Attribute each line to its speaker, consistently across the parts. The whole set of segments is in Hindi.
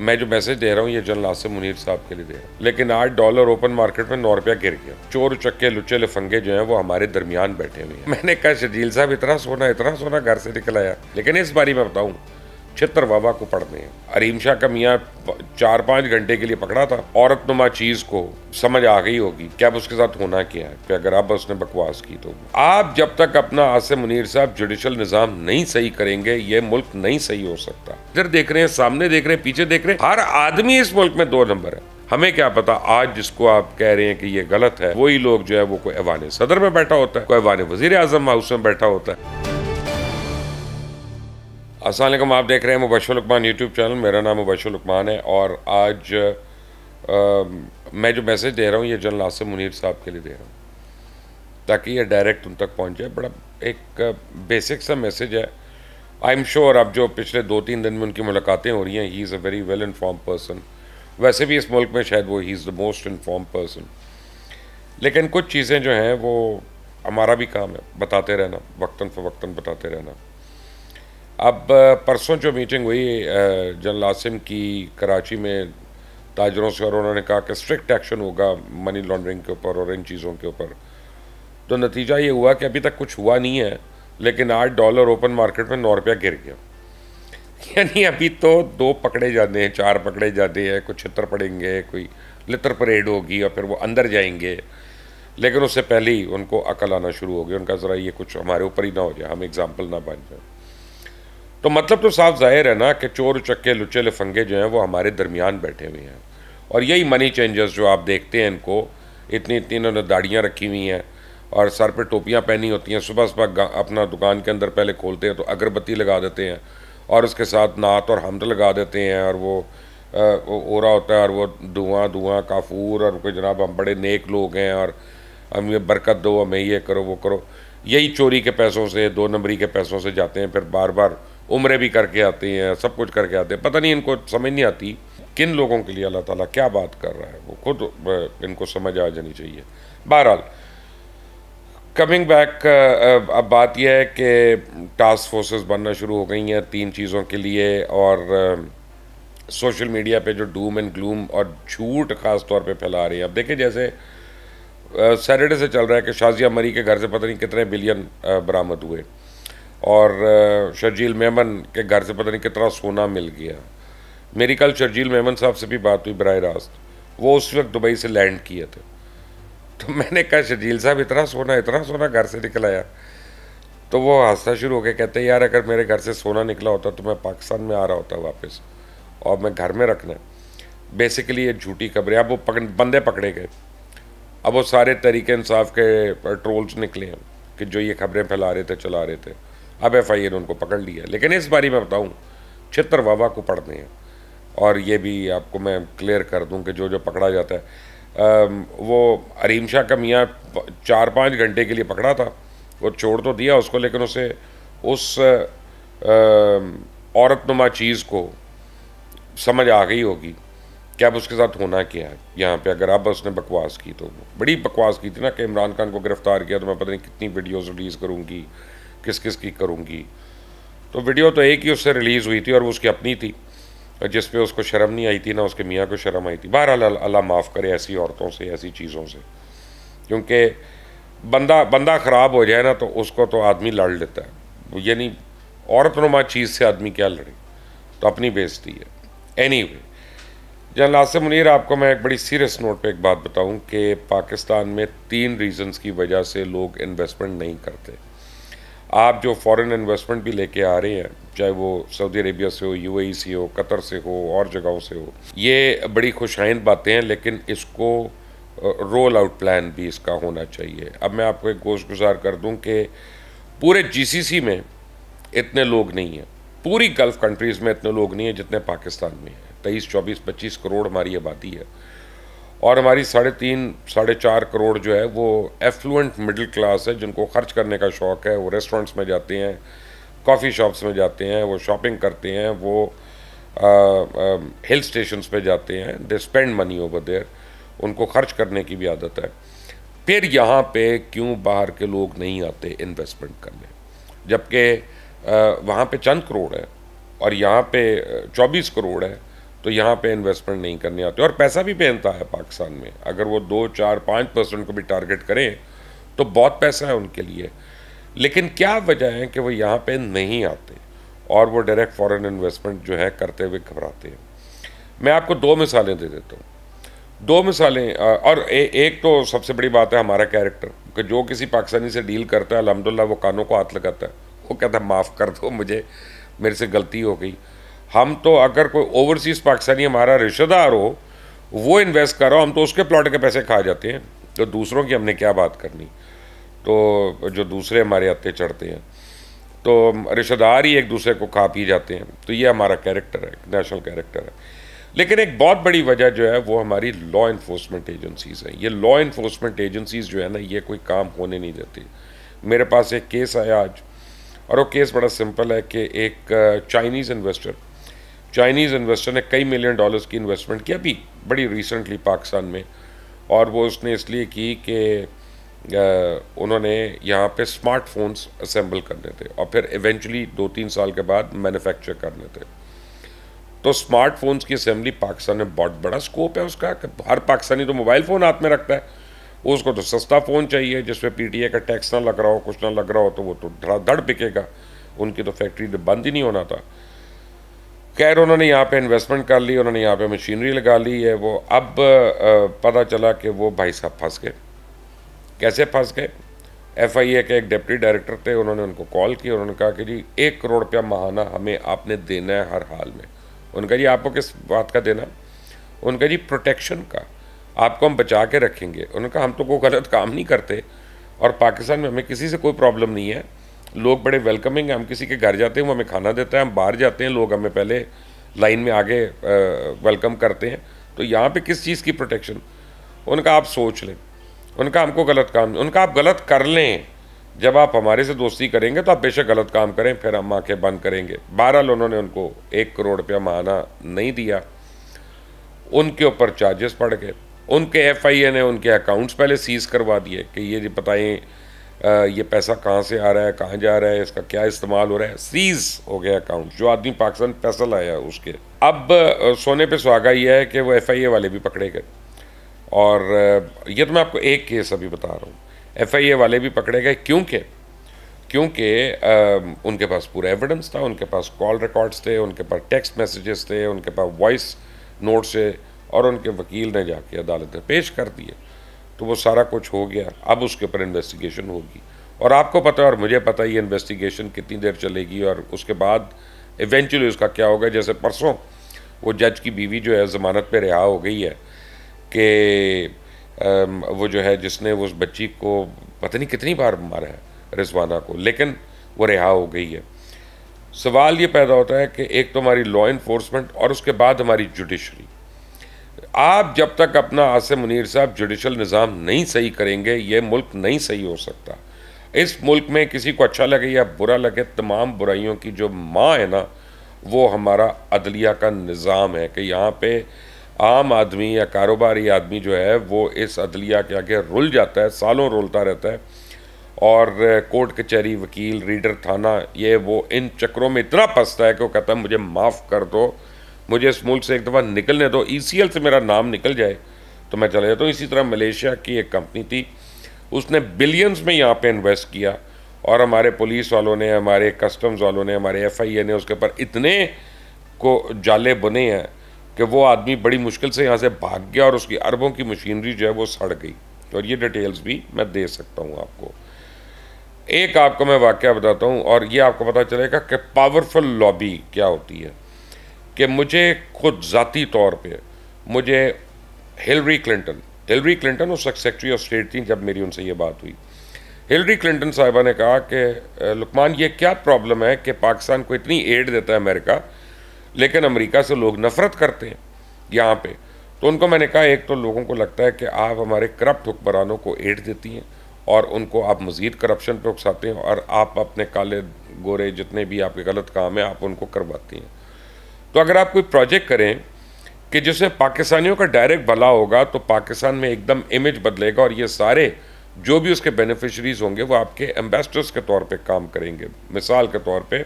Speaker 1: मैं जो मैसेज दे रहा हूँ ये जन आसिम मुनीर साहब के लिए दे रहा हूँ लेकिन आज डॉलर ओपन मार्केट में नौ रुपया गिर गया चोर चक्के लुच्चे लफंगे जो हैं वो हमारे दरमियान बैठे हुए हैं मैंने कहा शजील साहब इतना सोना इतना सोना घर से निकल आया लेकिन इस बारी में बताऊँ छित्र बाबा को पढ़ने हैं अरीमशा का मियाँ चार पाँच घंटे के लिए पकड़ा था औरत नुमा चीज को समझ आ गई होगी क्या अब उसके साथ होना क्या है कि अगर अब उसने बकवास की तो आप जब तक अपना आसिम मुनीर साहब जुडिशल निज़ाम नहीं सही करेंगे ये मुल्क नहीं सही हो सकता इधर देख रहे हैं सामने देख रहे हैं पीछे देख रहे हैं हर आदमी इस मुल्क में दो नंबर है हमें क्या पता आज जिसको आप कह रहे हैं कि ये गलत है वही लोग जो है वो कोई ऐवान सदर में बैठा होता है कोई ऐवान वजीर आजम हाउस में बैठा होता है असलम आप देख रहे हैं मुबशर लकमान यूट्यूब चैनल मेरा नाम मुबशर लकमान है और आज आ, मैं जो मैसेज दे रहा हूँ ये जनरल आसिम मुनीर साहब के लिए दे रहा हूँ ताकि ये डायरेक्ट उन तक पहुँच जाए बड़ा एक बेसिक सा मैसेज है आई एम श्योर अब जो पिछले दो तीन दिन में उनकी मुलाकातें हो रही हैं ही is a very well inform person वैसे भी इस मुल्क में शायद वो ही is the most inform person लेकिन कुछ चीज़ें जो हैं वो हमारा भी काम है बताते रहना वक्ता फ़वक्ता बताते रहना अब परसों जो मीटिंग हुई जनरल आसिम की कराची में ताजरों से और उन्होंने कहा कि स्ट्रिक्ट एक्शन होगा मनी लॉन्ड्रिंग के ऊपर और इन चीज़ों के ऊपर तो नतीजा ये हुआ कि अभी तक कुछ हुआ नहीं है लेकिन आज डॉलर ओपन मार्केट में नौ रुपया गिर गया यानी अभी तो दो पकड़े जाते हैं चार पकड़े जाते हैं कुछ छित्र पड़ेंगे कोई लितर परेड होगी और फिर वो अंदर जाएंगे लेकिन उससे पहले ही उनको अकल आना शुरू हो गया उनका ज़रा ये कुछ हमारे ऊपर ही ना हो जाए हम एग्ज़ाम्पल ना बन जाए तो मतलब तो साफ जाहिर है ना कि चोर चक्के लुचे लफंगे जो हैं वो हमारे दरमियान बैठे हुए हैं और यही मनी चेंजर्स जो आप देखते हैं इनको इतनी इतनी इन्होंने दाढ़ियाँ रखी हुई हैं और सर पे टोपियाँ पहनी होती हैं सुबह सुबह अपना दुकान के अंदर पहले खोलते हैं तो अगरबत्ती लगा देते हैं और उसके साथ नात और हमद लगा देते हैं और वो हो रहा होता है और वो धुआँ धुआँ काफूर और कोई जनाब हम बड़े नेक लोग हैं और हम ये बरकत दो हमें ये करो वो करो यही चोरी के पैसों से दो नंबरी के पैसों से जाते हैं फिर बार बार उम्रें भी करके आते हैं सब कुछ करके आते हैं पता नहीं इनको समझ नहीं आती किन लोगों के लिए अल्लाह ताला क्या बात कर रहा है वो खुद इनको समझ आ जानी चाहिए बहरहाल कमिंग बैक अब बात यह है कि टास्क फोर्सेस बनना शुरू हो गई हैं तीन चीज़ों के लिए और सोशल मीडिया पे जो डूम एंड ग्लूम और झूठ ख़ास तौर पे फैला रही है अब देखें जैसे सैटरडे से चल रहा है कि शाजिया मरी के घर से पता नहीं कितने बिलियन बरामद हुए और शर्जील मेमन के घर से पता नहीं कितना सोना मिल गया मेरी कल शर्जील मेमन साहब से भी बात हुई बर रास्त वो उस वक्त दुबई से लैंड किए थे तो मैंने कहा शर्जील साहब इतना सोना इतना सोना घर से निकलाया तो वो हादसा शुरू हो गया कहते यार अगर मेरे घर से सोना निकला होता तो मैं पाकिस्तान में आ रहा होता वापस और मैं घर में रखना बेसिकली ये झूठी खबरें अब वो पकड़ बंदे पकड़े गए अब वो सारे तरीके इंसाफ के ट्रोल्स निकले हैं कि जो ये खबरें फैला रहे थे चला रहे थे अब एफ आई ए ने उनको पकड़ लिया लेकिन इस बारे में बताऊँ छित्र वावा को पढ़ते हैं और ये भी आपको मैं क्लियर कर दूँ कि जो जो पकड़ा जाता है आ, वो अरीम शाह का मियाँ चार पाँच घंटे के लिए पकड़ा था वो छोड़ तो दिया उसको लेकिन उसे उस औरत नुमा चीज़ को समझ आ गई होगी कि अब उसके साथ होना क्या है यहाँ पे अगर अब उसने बकवास की तो बड़ी बकवास की थी ना कि इमरान खान को गिरफ्तार किया तो मैं पता नहीं कितनी वीडियोस रिलीज़ करूँगी किस किस की करूँगी तो वीडियो तो एक ही उससे रिलीज़ हुई थी और वो उसकी अपनी थी जिस पे उसको शर्म नहीं आई थी ना उसके मियाँ को शर्म आई थी बहरहाल अल्लाह माफ़ करे ऐसी औरतों से ऐसी चीज़ों से क्योंकि बंदा बंदा ख़राब हो जाए ना तो उसको तो आदमी लड़ लेता है यानी औरत नुमा चीज़ से आदमी क्या लड़े तो अपनी बेजती है एनी anyway, जन लासम मुनीर आपको मैं एक बड़ी सीरियस नोट पे एक बात बताऊं कि पाकिस्तान में तीन रीज़न्स की वजह से लोग इन्वेस्टमेंट नहीं करते आप जो फॉरेन इन्वेस्टमेंट भी लेके आ रहे हैं चाहे वो सऊदी अरेबिया से हो यू e से हो कतर से हो और जगहों से हो ये बड़ी खुशाइन बातें हैं लेकिन इसको रोल आउट प्लान भी इसका होना चाहिए अब मैं आपको एक गोश गुजार कर दूं कि पूरे जीसीसी में इतने लोग नहीं हैं पूरी गल्फ़ कंट्रीज़ में इतने लोग नहीं हैं जितने पाकिस्तान में हैं तेईस चौबीस पच्चीस करोड़ हमारी आबादी है और हमारी साढ़े तीन साढ़े चार करोड़ जो है वो एफ्लुएंट मिडिल क्लास है जिनको खर्च करने का शौक़ है वो रेस्टोरेंट्स में जाते हैं कॉफ़ी शॉप्स में जाते हैं वो शॉपिंग करते हैं वो हिल स्टेशंस पे जाते हैं they spend money over there उनको खर्च करने की भी आदत है फिर यहाँ पे क्यों बाहर के लोग नहीं आते इन्वेस्टमेंट करने जबकि वहाँ पे चंद करोड़ है और यहाँ पे चौबीस करोड़ है तो यहाँ पे इन्वेस्टमेंट नहीं करने आते और पैसा भी पहनता है पाकिस्तान में अगर वो दो चार पाँच परसेंट को भी टारगेट करें तो बहुत पैसा है उनके लिए लेकिन क्या वजह है कि वो यहाँ पे नहीं आते और वो डायरेक्ट फॉरेन इन्वेस्टमेंट जो है करते हुए घबराते हैं मैं आपको दो मिसालें दे देता हूँ दो मिसालें और ए, एक तो सबसे बड़ी बात है हमारा कैरेक्टर कि जो किसी पाकिस्तानी से डील करता है अलहमदिल्ला वो कानों को हाथ लगाता है वो कहता है माफ़ कर दो मुझे मेरे से गलती हो गई हम तो अगर कोई ओवरसीज पाकिस्तानी हमारा रिश्तेदार हो वो इन्वेस्ट कर रहा हो हम तो उसके प्लॉट के पैसे खा जाते हैं तो दूसरों की हमने क्या बात करनी तो जो दूसरे हमारे हत्ते चढ़ते हैं तो रिश्तेदार ही एक दूसरे को खा पी जाते हैं तो ये हमारा कैरेक्टर है नेशनल कैरेक्टर है लेकिन एक बहुत बड़ी वजह जो है वो हमारी लॉ इन्फोर्समेंट एजेंसीज़ हैं ये लॉ इन्फोर्समेंट एजेंसीज़ जो है ना ये कोई काम होने नहीं देती मेरे पास एक केस आया आज और वो केस बड़ा सिंपल है कि एक Chinese uh, investor Chinese investor ने कई मिलियन डॉलर्स की इन्वेस्टमेंट की अभी बड़ी रिसेंटली पाकिस्तान में और वो उसने इसलिए की कि उन्होंने यहाँ पे स्मार्टफोन्स असेंबल करने थे और फिर इवेंचुअली दो तीन साल के बाद मैन्युफैक्चर करने थे तो स्मार्टफोन्स की असेंबली पाकिस्तान में बहुत बड़ा स्कोप है उसका हर पाकिस्तानी तो मोबाइल फ़ोन हाथ में रखता है उसको तो सस्ता फ़ोन चाहिए जिसमें पीटीए का टैक्स ना लग रहा हो कुछ ना लग रहा हो तो वो तो धड़ बिकेगा उनकी तो फैक्ट्री तो बंद ही नहीं होना था खैर उन्होंने यहाँ पे इन्वेस्टमेंट कर ली उन्होंने यहाँ पे मशीनरी लगा ली है वो अब पता चला कि वो भाई साहब फंस गए कैसे फंस गए एफ आई ए के एक डिप्टी डायरेक्टर थे उन्होंने उनको कॉल की उन्होंने कहा कि जी एक करोड़ रुपया महाना हमें आपने देना है हर हाल में उनका जी आपको किस बात का देना उनका जी प्रोटेक्शन का आपको हम बचा के रखेंगे उनका हम तो कोई गलत काम नहीं करते और पाकिस्तान में हमें किसी से कोई प्रॉब्लम नहीं है लोग बड़े वेलकमिंग हैं हम किसी के घर जाते हैं वो हमें खाना देता है हम बाहर जाते हैं लोग हमें पहले लाइन में आगे वेलकम करते हैं तो यहाँ पे किस चीज़ की प्रोटेक्शन उनका आप सोच लें उनका हमको गलत काम उनका आप गलत कर लें जब आप हमारे से दोस्ती करेंगे तो आप बेशक गलत काम करें फिर हम आँखें बंद करेंगे बहरहाल उन्होंने उनको एक करोड़ रुपया महाना नहीं दिया उनके ऊपर चार्जेस पड़ गए उनके एफ ने उनके अकाउंट्स पहले सीज़ करवा दिए कि ये जी बताएं ये पैसा कहाँ से आ रहा है कहाँ जा रहा है इसका क्या इस्तेमाल हो रहा है सीज हो गया अकाउंट जो आदमी पाकिस्तान पैसा लाया उसके अब सोने पे सुहागा यह है कि वो एफ आई ए वाले भी पकड़े गए और ये तो मैं आपको एक केस अभी बता रहा हूँ एफ आई ए वाले भी पकड़े गए क्योंकि क्योंकि उनके पास पूरा एविडेंस था उनके पास कॉल रिकॉर्ड्स थे उनके पास टेक्स्ट मैसेजेस थे उनके पास वॉइस नोट्स थे और उनके वकील ने जाके अदालत में पेश कर दिए तो वो सारा कुछ हो गया अब उसके ऊपर इन्वेस्टिगेशन होगी और आपको पता है और मुझे पता है ये इन्वेस्टिगेशन कितनी देर चलेगी और उसके बाद इवेंचुअली उसका क्या होगा जैसे परसों वो जज की बीवी जो है ज़मानत पे रिहा हो गई है कि वो जो है जिसने उस बच्ची को पता नहीं कितनी बार मारा है रिजवाना को लेकिन वो रिहा हो गई है सवाल ये पैदा होता है कि एक तो हमारी लॉ इन्फोर्समेंट और उसके बाद हमारी जुडिशरी आप जब तक अपना आसिम मुनीर साहब जुडिशल निज़ाम नहीं सही करेंगे ये मुल्क नहीं सही हो सकता इस मुल्क में किसी को अच्छा लगे या बुरा लगे तमाम बुराइयों की जो माँ है ना वो हमारा अदलिया का निज़ाम है कि यहाँ पे आम आदमी या कारोबारी आदमी जो है वो इस अदलिया के आगे रुल जाता है सालों रोलता रहता है और कोर्ट कचहरी वकील रीडर थाना ये वो इन चक्रों में इतना फंसता है कि वो कहता है मुझे माफ़ कर दो मुझे इस मुल्क से एक दफ़ा निकलने दो ई e से मेरा नाम निकल जाए तो मैं चला जाता हूँ इसी तरह मलेशिया की एक कंपनी थी उसने बिलियंस में यहाँ पे इन्वेस्ट किया और हमारे पुलिस वालों ने हमारे कस्टम्स वालों ने हमारे एफआईए ने उसके ऊपर इतने को जाले बने हैं कि वो आदमी बड़ी मुश्किल से यहाँ से भाग गया और उसकी अरबों की मशीनरी जो है वो सड़ गई और तो ये डिटेल्स भी मैं दे सकता हूँ आपको एक आपको मैं वाक्य बताता हूँ और ये आपको पता चलेगा कि पावरफुल लॉबी क्या होती है कि मुझे खुद ज़ाती तौर पे मुझे हिलरी क्लिंटन हिलरी क्लिंटन उस सेक्रेटरी ऑफ स्टेट थी जब मेरी उनसे ये बात हुई हिलरी क्लिंटन साहिबा ने कहा कि लुकमान ये क्या प्रॉब्लम है कि पाकिस्तान को इतनी एड देता है अमेरिका लेकिन अमेरिका से लोग नफरत करते हैं यहाँ पे तो उनको मैंने कहा एक तो लोगों को लगता है कि आप हमारे करप्ट हुक्मरानों को एड देती हैं और उनको आप मज़ीद करप्शन पर उकसाते हैं और आप अपने काले गोरे जितने भी आपके गलत काम हैं आप उनको करवाती हैं तो अगर आप कोई प्रोजेक्ट करें कि जिसमें पाकिस्तानियों का डायरेक्ट भला होगा तो पाकिस्तान में एकदम इमेज बदलेगा और ये सारे जो भी उसके बेनिफिशरीज होंगे वो आपके एम्बेसडर्स के तौर पे काम करेंगे मिसाल के तौर पे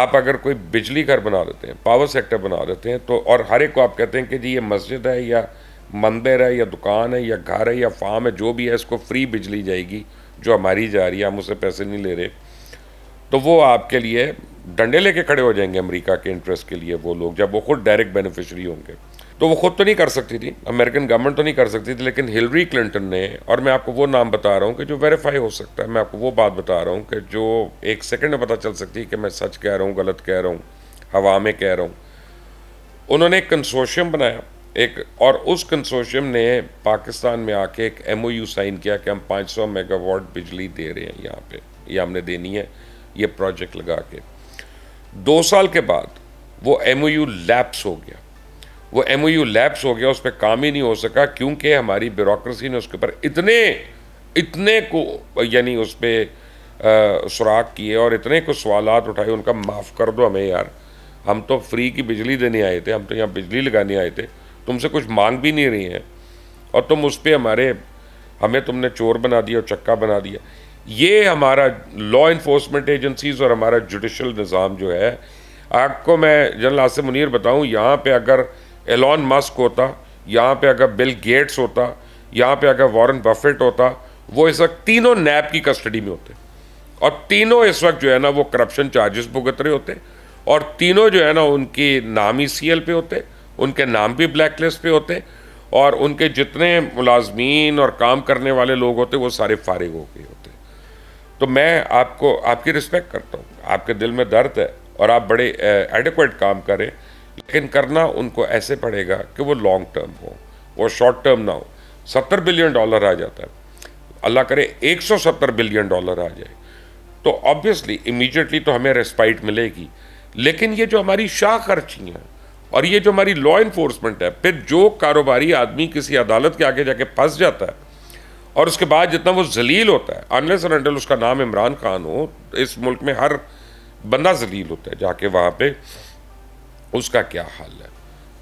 Speaker 1: आप अगर कोई बिजली घर बना देते हैं पावर सेक्टर बना देते हैं तो और हर एक को आप कहते हैं कि जी ये मस्जिद है या मंदिर है या दुकान है या घर है या फार्म है जो भी है इसको फ्री बिजली जाएगी जो हमारी जा रही है हम उससे पैसे नहीं ले रहे तो वो आपके लिए डंडे लेके खड़े हो जाएंगे अमेरिका के इंटरेस्ट के लिए वो लोग जब वो खुद डायरेक्ट बेनिफिशरी होंगे तो वो खुद तो नहीं कर सकती थी अमेरिकन गवर्नमेंट तो नहीं कर सकती थी लेकिन हिलरी क्लिंटन ने और मैं आपको वो नाम बता रहा हूँ कि जो वेरीफाई हो सकता है मैं आपको वो बात बता रहा हूँ कि जो एक सेकंड में पता चल सकती है कि मैं सच कह रहा हूँ गलत कह रहा हूँ हवा में कह रहा हूँ उन्होंने एक कंसोशियम बनाया एक और उस कंसोशियम ने पाकिस्तान में आके एक एम साइन किया कि हम पाँच मेगावाट बिजली दे रहे हैं यहाँ पे ये हमने देनी है ये प्रोजेक्ट लगा के दो साल के बाद वो एम लैप्स हो गया वो एम लैप्स हो गया उस पर काम ही नहीं हो सका क्योंकि हमारी ब्यूरोसी ने उसके ऊपर इतने इतने को यानी उस पर सुराख किए और इतने को सवाल उठाए उनका माफ़ कर दो हमें यार हम तो फ्री की बिजली देने आए थे हम तो यहाँ बिजली लगाने आए थे तुमसे कुछ मांग भी नहीं रही है और तुम उस पर हमारे हमें तुमने चोर बना दिया और चक्का बना दिया ये हमारा लॉ इन्फोर्समेंट एजेंसीज़ और हमारा जुडिशल निज़ाम जो है आपको मैं जनरल आसिम मुनीर बताऊँ यहाँ पर अगर एलॉन मस्क होता यहाँ पर अगर बिल गेट्स होता यहाँ पर अगर वॉरन बफेट होता वो इस वक्त तीनों नैब की कस्टडी में होते और तीनों इस वक्त जो है ना वो करप्शन चार्जेस भुगत रहे होते और तीनों जो है ना उनकी नाम ही सी पे होते उनके नाम भी ब्लैक लिस्ट पे होते और उनके जितने मुलाजमीन और काम करने वाले लोग होते वो सारे फारिग हो गए होते तो मैं आपको आपकी रिस्पेक्ट करता हूँ आपके दिल में दर्द है और आप बड़े एडिक्वेट काम करें लेकिन करना उनको ऐसे पड़ेगा कि वो लॉन्ग टर्म हो वो शॉर्ट टर्म ना हो सत्तर बिलियन डॉलर आ जाता है अल्लाह करे एक सौ सत्तर बिलियन डॉलर आ जाए तो ऑब्वियसली इमीजिएटली तो हमें रेस्पाइट मिलेगी लेकिन ये जो हमारी शाह खर्ची हैं और ये जो हमारी लॉ इन्फोर्समेंट है फिर जो कारोबारी आदमी किसी अदालत के आगे जाके फंस जाता है और उसके बाद जितना वो जलील होता है अनलेस और उसका नाम इमरान खान हो इस मुल्क में हर बंदा जलील होता है जाके वहाँ पे उसका क्या हाल है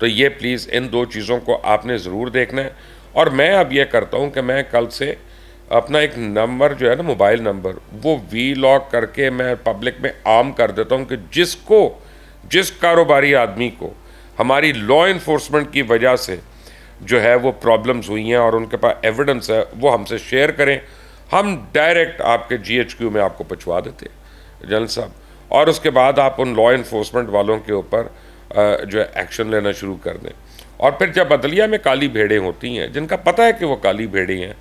Speaker 1: तो ये प्लीज़ इन दो चीज़ों को आपने ज़रूर देखना है और मैं अब ये करता हूँ कि मैं कल से अपना एक नंबर जो है ना मोबाइल नंबर वो वी लॉक करके मैं पब्लिक में आम कर देता हूँ कि जिसको जिस कारोबारी आदमी को हमारी लॉ इन्फोर्समेंट की वजह से जो है वो प्रॉब्लम्स हुई हैं और उनके पास एविडेंस है वो हमसे शेयर करें हम डायरेक्ट आपके जीएचक्यू में आपको पहुँचवा देते जनरल साहब और उसके बाद आप उन लॉ इन्फोर्समेंट वालों के ऊपर जो है एक्शन लेना शुरू कर दें और फिर जब अदलिया में काली भेड़ें होती हैं जिनका पता है कि वो काली भेड़ें हैं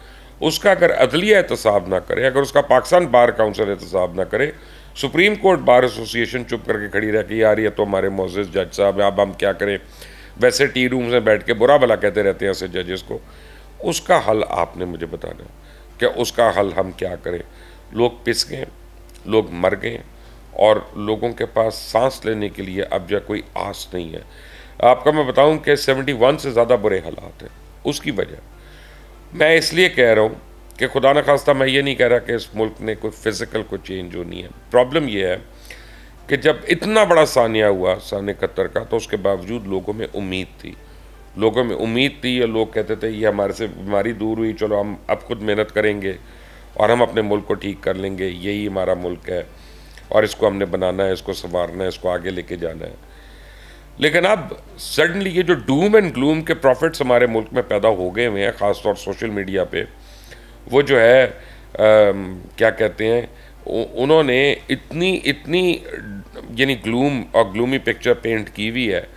Speaker 1: उसका अगर अदलिया एहतसाब ना करे अगर उसका पाकिस्तान बार काउंसिल एहतसाब ना करे सुप्रीम कोर्ट बार एसोसिएशन चुप करके खड़ी रह कि यार ये तो हमारे मोजिज जज साहब अब हम क्या करें वैसे टी रूम में बैठ के बुरा भला कहते रहते हैं ऐसे जजेस को उसका हल आपने मुझे बताना कि उसका हल हम क्या करें लोग पिस गए लोग मर गए और लोगों के पास सांस लेने के लिए अब जो कोई आस नहीं है आपका मैं बताऊं कि 71 से ज़्यादा बुरे हालात हैं उसकी वजह मैं इसलिए कह रहा हूँ कि खुदा न खास्ता मैं ये नहीं कह रहा कि इस मुल्क ने कोई फ़िज़िकल कोई चेंज होनी है प्रॉब्लम यह है कि जब इतना बड़ा सानिया हुआ सान कत्तर का तो उसके बावजूद लोगों में उम्मीद थी लोगों में उम्मीद थी या लोग कहते थे ये हमारे से बीमारी दूर हुई चलो हम अब खुद मेहनत करेंगे और हम अपने मुल्क को ठीक कर लेंगे यही हमारा मुल्क है और इसको हमने बनाना है इसको संवारना है इसको आगे लेके जाना है लेकिन अब सडनली ये जो डूम एंड ग्लूम के प्रॉफिट्स हमारे मुल्क में पैदा हो गए हुए हैं ख़ासतौर सोशल मीडिया पर वो जो है आ, क्या कहते हैं उन्होंने इतनी इतनी यानी ग्लूम और ग्लूमी पिक्चर पेंट की हुई है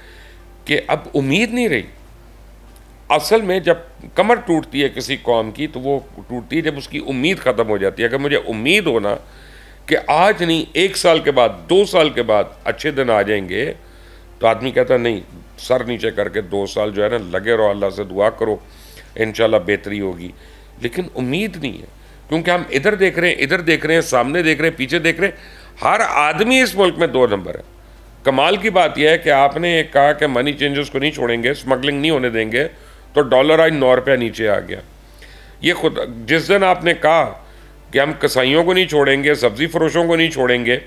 Speaker 1: कि अब उम्मीद नहीं रही असल में जब कमर टूटती है किसी कौम की तो वो टूटती है जब उसकी उम्मीद ख़त्म हो जाती है अगर मुझे उम्मीद होना कि आज नहीं एक साल के बाद दो साल के बाद अच्छे दिन आ जाएंगे तो आदमी कहता नहीं सर नीचे करके दो साल जो है ना लगे रहो अल्लाह से दुआ करो इन बेहतरी होगी लेकिन उम्मीद नहीं है क्योंकि हम इधर देख रहे हैं इधर देख रहे हैं सामने देख रहे हैं पीछे देख रहे हैं हर आदमी इस मुल्क में दो नंबर है कमाल की बात यह है कि आपने एक कहा कि मनी चेंजर्स को नहीं छोड़ेंगे स्मगलिंग नहीं होने देंगे तो डॉलर आज नौ रुपया नीचे आ गया ये खुद जिस दिन आपने कहा कि हम कसाइयों को नहीं छोड़ेंगे सब्ज़ी फरोशों को नहीं छोड़ेंगे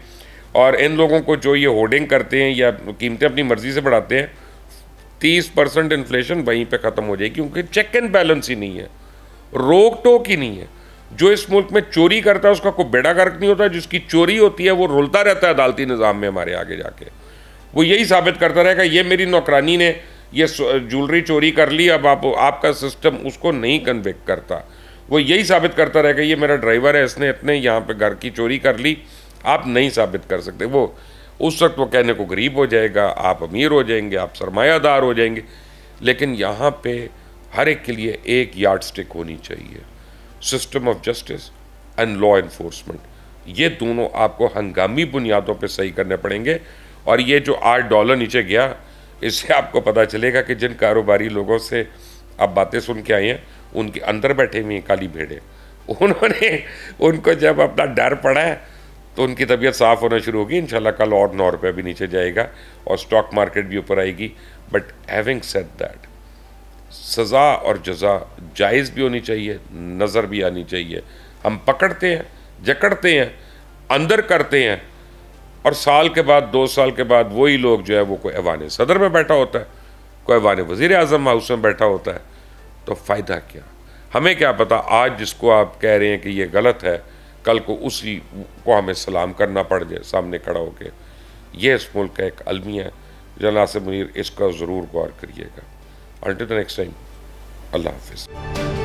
Speaker 1: और इन लोगों को जो ये होर्डिंग करते हैं या कीमतें अपनी मर्ज़ी से बढ़ाते हैं तीस परसेंट इन्फ्लेशन वहीं पे ख़त्म हो जाएगी क्योंकि चेक एंड बैलेंस ही नहीं है रोक टोक ही नहीं है जो इस मुल्क में चोरी करता है उसका कोई बेड़ा गर्क नहीं होता जिसकी चोरी होती है वो रुलता रहता है अदालती निज़ाम में हमारे आगे जाके वो यही साबित करता रहेगा ये मेरी नौकरानी ने ये ज्वेलरी चोरी कर ली अब आप आपका सिस्टम उसको नहीं कन्विक करता वो यही साबित करता रहेगा ये मेरा ड्राइवर है इसने इतने यहाँ पर घर की चोरी कर ली आप नहीं साबित कर सकते वो उस वक्त वो कहने को गरीब हो जाएगा आप अमीर हो जाएंगे आप सरमायादार हो जाएंगे लेकिन यहाँ पे हर एक के लिए एक यार्ड स्टिक होनी चाहिए system of justice and law enforcement ये दोनों आपको हंगामी बुनियादों पर सही करने पड़ेंगे और ये जो आठ डॉलर नीचे गया इससे आपको पता चलेगा कि जिन कारोबारी लोगों से आप बातें सुन के आई हैं उनके अंदर बैठे हुए काली भेड़े उन्होंने उनको जब अपना डर पड़ा है तो उनकी तबीयत साफ़ होना शुरू होगी इंशाल्लाह कल और नौ रुपये भी नीचे जाएगा और स्टॉक मार्केट भी ऊपर आएगी बट हैविंग सेट दैट सज़ा और जजा जायज़ भी होनी चाहिए नज़र भी आनी चाहिए हम पकड़ते हैं जकड़ते हैं अंदर करते हैं और साल के बाद दो साल के बाद वही लोग जो है वो कोई ऐवान सदर में बैठा होता है कोई ऐवान वज़ी अजम हाउस में बैठा होता है तो फ़ायदा क्या हमें क्या पता आज जिसको आप कह रहे हैं कि ये गलत है कल को उसी को हमें सलाम करना पड़ जाए सामने खड़ा होकर यह इस मुल्क का एक अलमिया है जनासिब से इसका ज़रूर गौर करिएगा Until the next time, Allah Hafiz.